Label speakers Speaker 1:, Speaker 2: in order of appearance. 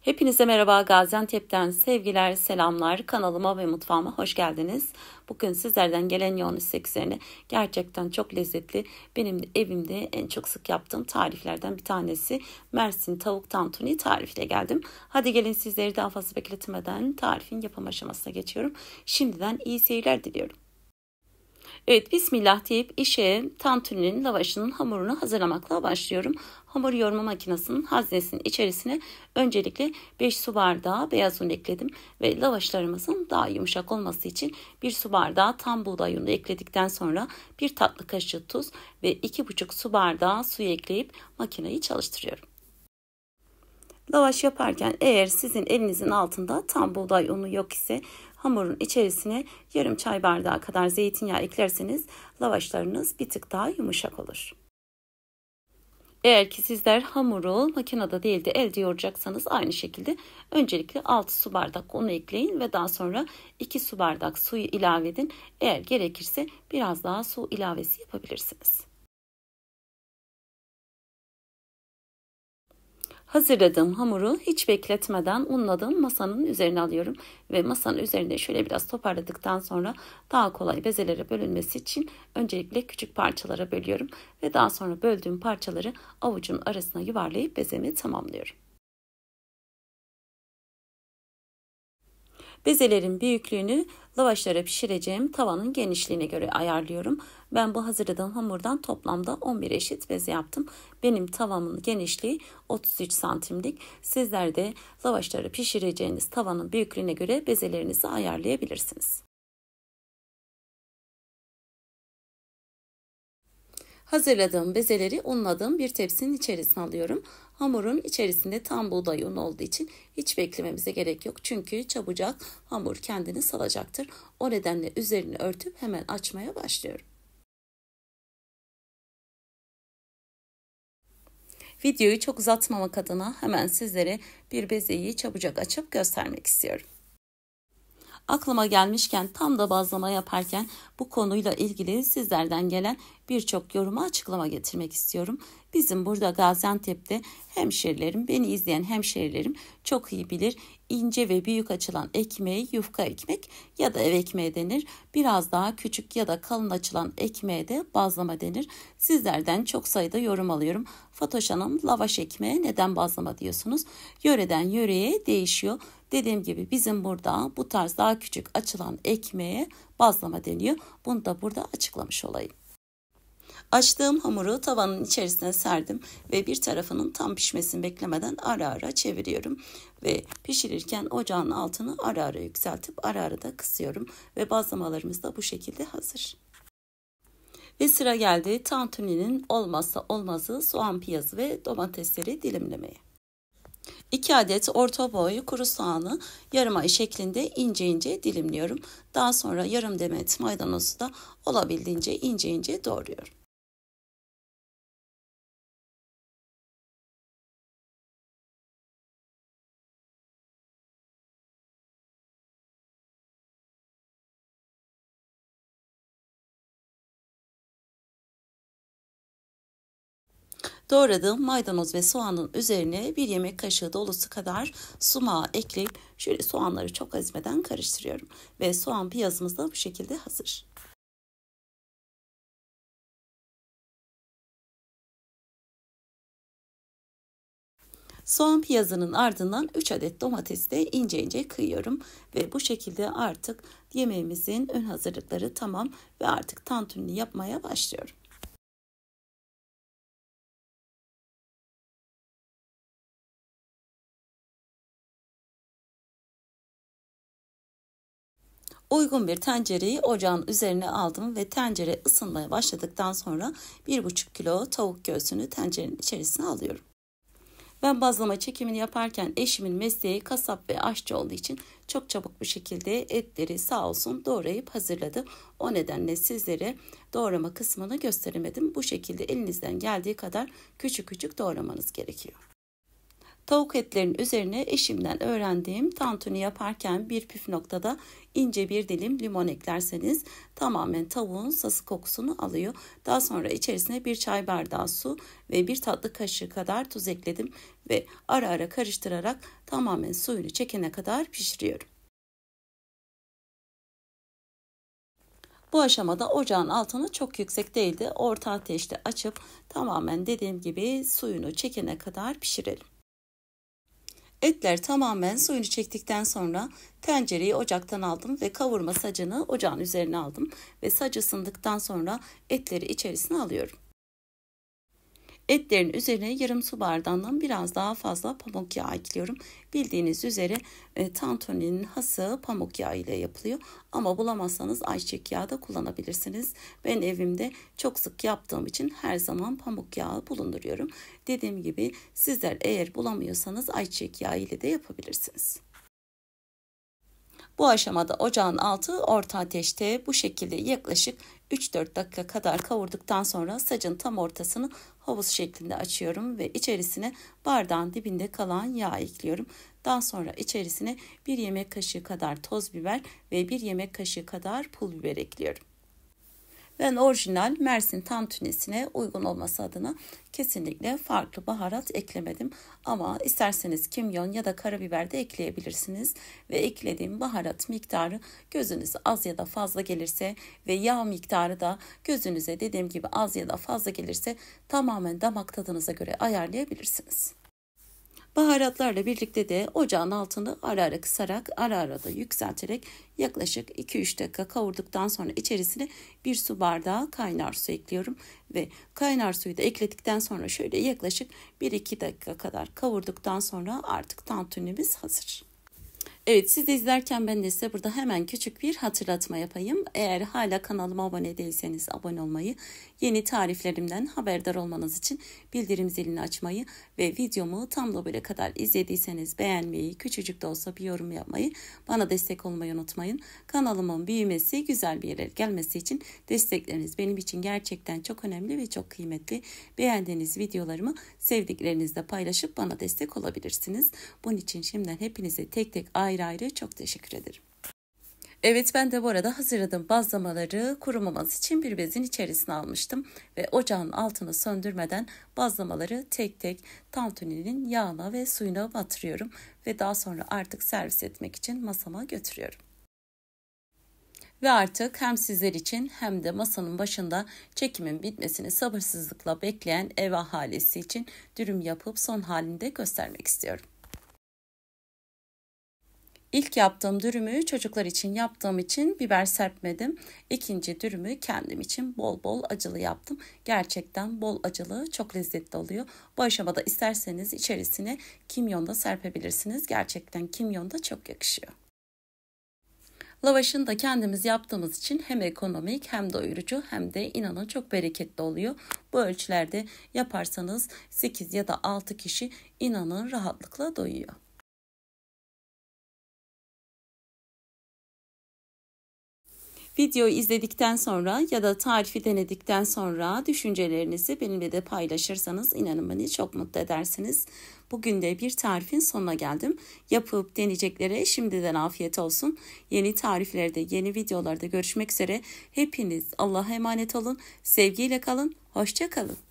Speaker 1: Hepinize merhaba Gaziantep'ten sevgiler, selamlar. Kanalıma ve mutfağıma hoş geldiniz. Bugün sizlerden gelen yoğun isteklerini gerçekten çok lezzetli. Benim de evimde en çok sık yaptığım tariflerden bir tanesi Mersin tavuk tantuni tarifle geldim. Hadi gelin sizleri daha fazla bekletmeden tarifin yapım aşamasına geçiyorum. Şimdiden iyi seyirler diliyorum. Evet bismillah deyip işe tam tantuninin lavaşının hamurunu hazırlamakla başlıyorum. Hamur yoğurma makinesinin haznesinin içerisine öncelikle 5 su bardağı beyaz un ekledim ve lavaşlarımızın daha yumuşak olması için 1 su bardağı tam buğday unu ekledikten sonra 1 tatlı kaşığı tuz ve 2,5 su bardağı suyu ekleyip makineyi çalıştırıyorum. Lavaş yaparken eğer sizin elinizin altında tam buğday unu yok ise hamurun içerisine yarım çay bardağı kadar zeytinyağı eklerseniz lavaşlarınız bir tık daha yumuşak olur. Eğer ki sizler hamuru makinede değil de elde yoğuracaksanız aynı şekilde öncelikle 6 su bardak unu ekleyin ve daha sonra 2 su
Speaker 2: bardak suyu ilave edin. Eğer gerekirse biraz daha su ilavesi yapabilirsiniz. Hazırladığım hamuru hiç bekletmeden unladığım masanın üzerine alıyorum ve masanın üzerinde şöyle biraz
Speaker 1: toparladıktan sonra daha kolay bezelere bölünmesi için öncelikle küçük parçalara bölüyorum
Speaker 2: ve daha sonra böldüğüm parçaları avucun arasına yuvarlayıp bezemi tamamlıyorum. Bezelerin büyüklüğünü lavaşlara pişireceğim tavanın genişliğine göre ayarlıyorum. Ben bu hazırladığım hamurdan
Speaker 1: toplamda 11 eşit bez yaptım. Benim tavamın genişliği 33 santimlik.
Speaker 2: Sizler de lavaşları pişireceğiniz tavanın büyüklüğüne göre bezelerinizi ayarlayabilirsiniz. Hazırladığım bezeleri unladığım bir tepsinin içerisine alıyorum. Hamurum içerisinde tam
Speaker 1: buğday unu olduğu için hiç beklememize gerek yok. Çünkü çabucak hamur kendini salacaktır.
Speaker 2: O nedenle üzerini örtüp hemen açmaya başlıyorum. Videoyu çok uzatmamak adına hemen sizlere
Speaker 1: bir bezeyi çabucak açıp göstermek istiyorum. Aklıma gelmişken tam da bazlama yaparken bu konuyla ilgili sizlerden gelen birçok yoruma açıklama getirmek istiyorum. Bizim burada Gaziantep'te hemşerilerim, beni izleyen hemşerilerim çok iyi bilir. İnce ve büyük açılan ekmeği yufka ekmek ya da ev ekmeği denir. Biraz daha küçük ya da kalın açılan ekmeğe de bazlama denir. Sizlerden çok sayıda yorum alıyorum. Fatoş Hanım lavaş ekmeğe neden bazlama diyorsunuz? Yöreden yöreye değişiyor. Dediğim gibi bizim burada bu tarz daha küçük açılan ekmeğe bazlama deniyor. Bunu da burada açıklamış olayım. Açtığım hamuru tavanın içerisine serdim ve bir tarafının tam pişmesini beklemeden ara ara çeviriyorum. Ve pişirirken ocağın altını ara ara yükseltip ara ara da kısıyorum ve bazlamalarımız da bu şekilde hazır. Ve sıra geldi tantuninin olmazsa olmazı soğan piyazı ve domatesleri dilimlemeye. 2 adet orta boy kuru soğanı yarım ay şeklinde ince ince dilimliyorum.
Speaker 2: Daha sonra yarım demet maydanozu da olabildiğince ince ince doğruyorum. Doğradığım maydanoz ve soğanın üzerine bir yemek kaşığı dolusu kadar sumağı ekleyip şöyle soğanları çok ezmeden karıştırıyorum. Ve soğan piyazımız da bu şekilde hazır. Soğan piyazının ardından 3 adet domatesi de ince ince kıyıyorum ve bu şekilde artık yemeğimizin ön hazırlıkları tamam ve artık tantunini yapmaya başlıyorum. Uygun bir tencereyi ocağın üzerine aldım ve tencere ısınmaya başladıktan sonra
Speaker 1: 1,5 kilo tavuk göğsünü tencerenin içerisine alıyorum. Ben bazlama çekimini yaparken eşimin mesleği kasap ve aşçı olduğu için çok çabuk bir şekilde etleri sağ olsun doğrayıp hazırladı. O nedenle sizlere doğrama kısmını gösteremedim. Bu şekilde elinizden geldiği kadar küçük küçük doğramanız gerekiyor. Tavuk etlerinin üzerine eşimden öğrendiğim tantuni yaparken bir püf noktada ince bir dilim limon eklerseniz tamamen tavuğun sası kokusunu alıyor. Daha sonra içerisine bir çay bardağı su ve bir tatlı kaşığı kadar tuz ekledim ve ara ara
Speaker 2: karıştırarak tamamen suyunu çekene kadar pişiriyorum. Bu aşamada ocağın altını çok yüksek değildi. Orta ateşte
Speaker 1: açıp tamamen dediğim gibi suyunu çekene kadar pişirelim. Etler tamamen suyunu çektikten sonra tencereyi ocaktan aldım ve kavurma sacını ocağın üzerine aldım ve sacı sındıktan sonra etleri içerisine alıyorum. Etlerin üzerine yarım su bardağından biraz daha fazla pamuk yağı ekliyorum. Bildiğiniz üzere e, tantuninin hası pamuk yağı ile yapılıyor. Ama bulamazsanız ayçiçek yağı da kullanabilirsiniz. Ben evimde çok sık yaptığım için her zaman pamuk yağı bulunduruyorum. Dediğim gibi sizler eğer bulamıyorsanız ayçiçek yağı ile de yapabilirsiniz. Bu aşamada ocağın altı orta ateşte bu şekilde yaklaşık 3-4 dakika kadar kavurduktan sonra sacın tam ortasını havuz şeklinde açıyorum ve içerisine bardağın dibinde kalan yağ ekliyorum. Daha sonra içerisine 1 yemek kaşığı kadar toz biber ve 1 yemek kaşığı kadar pul biber ekliyorum. Ben orijinal Mersin tantunesine uygun olması adına kesinlikle farklı baharat eklemedim. Ama isterseniz kimyon ya da karabiber de ekleyebilirsiniz. Ve eklediğim baharat miktarı gözünüz az ya da fazla gelirse ve yağ miktarı da gözünüze dediğim gibi az ya da fazla gelirse tamamen damak tadınıza göre ayarlayabilirsiniz. Baharatlarla birlikte de ocağın altını ara ara kısarak ara ara da yükselterek yaklaşık 2-3 dakika kavurduktan sonra içerisine bir su bardağı kaynar su ekliyorum ve kaynar suyu da ekledikten sonra şöyle yaklaşık 1-2 dakika kadar kavurduktan sonra artık tantunimiz hazır. Evet siz de izlerken ben de size burada hemen küçük bir hatırlatma yapayım. Eğer hala kanalıma abone değilseniz abone olmayı, yeni tariflerimden haberdar olmanız için bildirim zilini açmayı ve videomu tam da böyle kadar izlediyseniz beğenmeyi, küçücük de olsa bir yorum yapmayı, bana destek olmayı unutmayın. Kanalımın büyümesi, güzel bir yere gelmesi için destekleriniz benim için gerçekten çok önemli ve çok kıymetli. Beğendiğiniz videolarımı sevdiklerinizle paylaşıp bana destek olabilirsiniz. Bunun için şimdiden hepinize tek tek ayrı ayrı ayrı çok teşekkür ederim. Evet ben de bu arada hazırladığım bazlamaları kurumaması için bir bezin içerisine almıştım ve ocağın altını söndürmeden bazlamaları tek tek tantuninin yağına ve suyuna batırıyorum ve daha sonra artık servis etmek için masama götürüyorum. Ve artık hem sizler için hem de masanın başında çekimin bitmesini sabırsızlıkla bekleyen ev ahalisi için dürüm yapıp son halinde göstermek istiyorum. İlk yaptığım dürümü çocuklar için yaptığım için biber serpmedim. İkinci dürümü kendim için bol bol acılı yaptım. Gerçekten bol acılı çok lezzetli oluyor. Bu aşamada isterseniz içerisine kimyon da serpebilirsiniz. Gerçekten kimyon da çok yakışıyor. Lavaşını da kendimiz yaptığımız için hem ekonomik hem doyurucu hem de inanın çok bereketli oluyor. Bu
Speaker 2: ölçülerde yaparsanız 8 ya da 6 kişi inanın rahatlıkla doyuyor. Videoyu izledikten sonra ya da tarifi denedikten sonra düşüncelerinizi
Speaker 1: benimle de paylaşırsanız inanın beni çok mutlu edersiniz. Bugün de bir tarifin sonuna geldim. Yapıp deneyeceklere şimdiden afiyet olsun. Yeni tariflerde, yeni
Speaker 2: videolarda görüşmek üzere. Hepiniz Allah'a emanet olun. Sevgiyle kalın. Hoşça kalın.